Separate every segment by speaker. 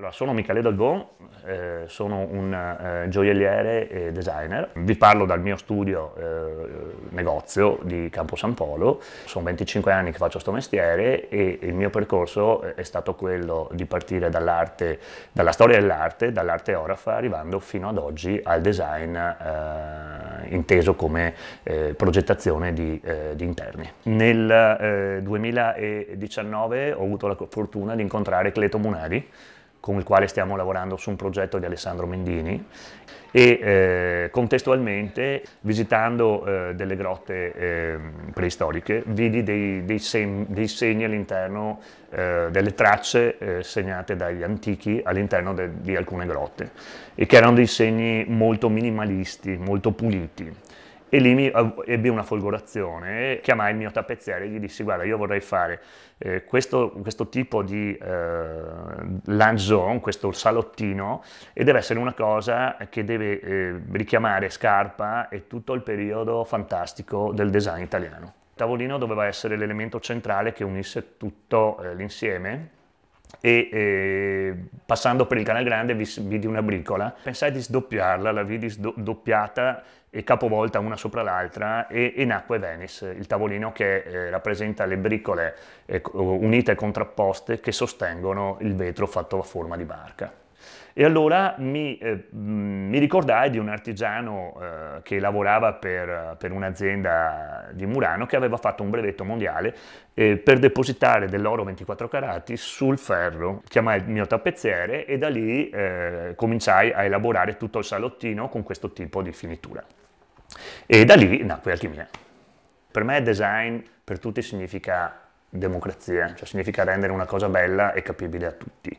Speaker 1: Allora, sono Michele Dalgon, eh, sono un eh, gioielliere e designer. Vi parlo dal mio studio eh, negozio di Campo San Polo. Sono 25 anni che faccio questo mestiere e il mio percorso eh, è stato quello di partire dall'arte, dalla storia dell'arte, dall'arte orafa, arrivando fino ad oggi al design eh, inteso come eh, progettazione di, di, interni. Nel 2019 ho avuto la fortuna di incontrare Cleto Munari, con il quale stiamo lavorando su un progetto di Alessandro Mendini e eh, contestualmente visitando eh, delle grotte eh, preistoriche vidi dei, dei, segni, dei segni all'interno, eh, delle tracce eh, segnate dagli antichi all'interno di alcune grotte e che erano dei segni molto minimalisti, molto puliti e lì mi, eh, ebbi una folgorazione, chiamai il mio tappezziere e gli dissi guarda io vorrei fare eh, questo, questo, tipo di eh, lanzone, questo salottino e deve essere una cosa che deve eh, richiamare Scarpa e tutto il periodo fantastico del design italiano. Il tavolino doveva essere l'elemento centrale che unisse tutto eh, l'insieme e eh, passando per il canale grande vidi una bricola, pensai di sdoppiarla, la vidi sdoppiata e capovolta una sopra l'altra e, e, nacque Venice, il tavolino che eh, rappresenta le bricole eh, ecco, unite e contrapposte che sostengono il vetro fatto a forma di barca. E allora mi, eh, mi ricordai di un artigiano eh, che lavorava per, per un'azienda di Murano che aveva fatto un brevetto mondiale eh, per depositare dell'oro 24 carati sul ferro. Chiamai il mio tappezziere e da lì eh, cominciai a elaborare tutto il salottino con questo tipo di finitura. E da lì nacque alchimia. Per me design per tutti significa democrazia, cioè significa rendere una cosa bella e capibile a tutti.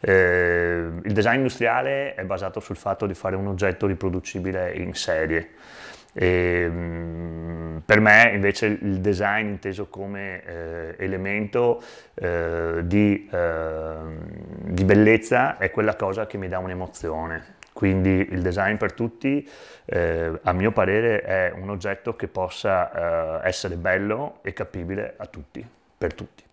Speaker 1: Eh, il design industriale è basato sul fatto di fare un oggetto riproducibile in serie. E, ehm, per me invece il design inteso come eh, elemento eh, di, ehm, di bellezza è quella cosa che mi dà un'emozione, quindi il design per tutti, eh, a mio parere, è un oggetto che possa eh, essere bello e capibile a tutti per tutti.